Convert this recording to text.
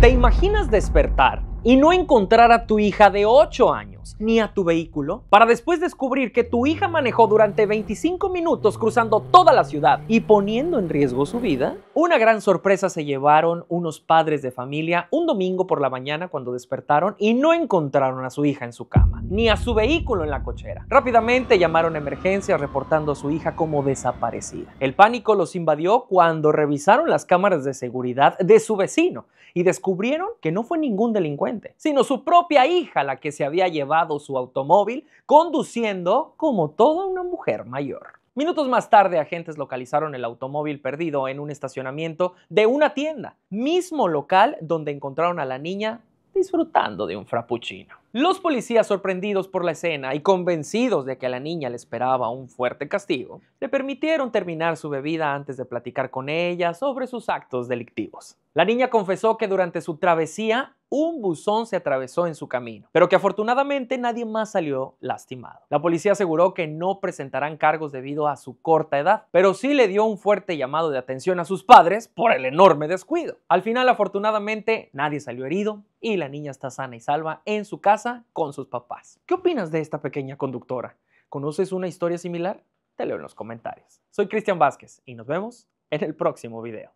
¿Te imaginas despertar y no encontrar a tu hija de 8 años? ni a tu vehículo? Para después descubrir que tu hija manejó durante 25 minutos cruzando toda la ciudad y poniendo en riesgo su vida? Una gran sorpresa se llevaron unos padres de familia un domingo por la mañana cuando despertaron y no encontraron a su hija en su cama, ni a su vehículo en la cochera. Rápidamente llamaron a emergencia reportando a su hija como desaparecida. El pánico los invadió cuando revisaron las cámaras de seguridad de su vecino y descubrieron que no fue ningún delincuente, sino su propia hija la que se había llevado su automóvil conduciendo como toda una mujer mayor. Minutos más tarde, agentes localizaron el automóvil perdido en un estacionamiento de una tienda, mismo local donde encontraron a la niña disfrutando de un frappuccino. Los policías, sorprendidos por la escena y convencidos de que a la niña le esperaba un fuerte castigo, le permitieron terminar su bebida antes de platicar con ella sobre sus actos delictivos. La niña confesó que durante su travesía un buzón se atravesó en su camino, pero que afortunadamente nadie más salió lastimado. La policía aseguró que no presentarán cargos debido a su corta edad, pero sí le dio un fuerte llamado de atención a sus padres por el enorme descuido. Al final, afortunadamente, nadie salió herido y la niña está sana y salva en su casa con sus papás. ¿Qué opinas de esta pequeña conductora? ¿Conoces una historia similar? Te leo en los comentarios. Soy Cristian Vázquez y nos vemos en el próximo video.